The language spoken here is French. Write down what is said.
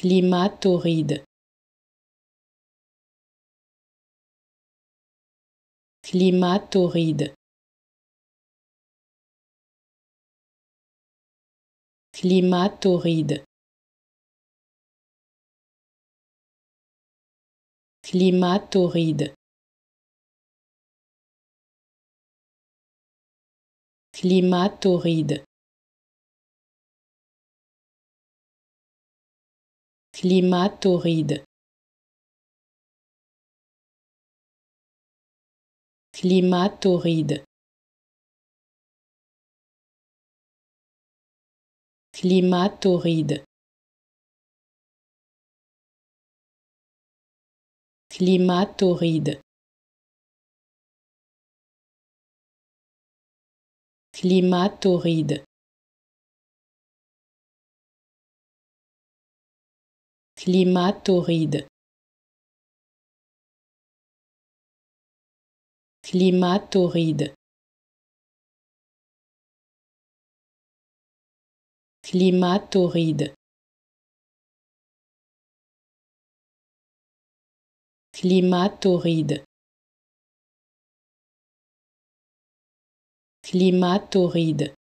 Climat torride. Climat torride. Climat Climat Climat Climat torride. Climat torride. Climat torride. Climat Climat Climat torride. Climat torride. Climat torride. Climat torride. Climat torride.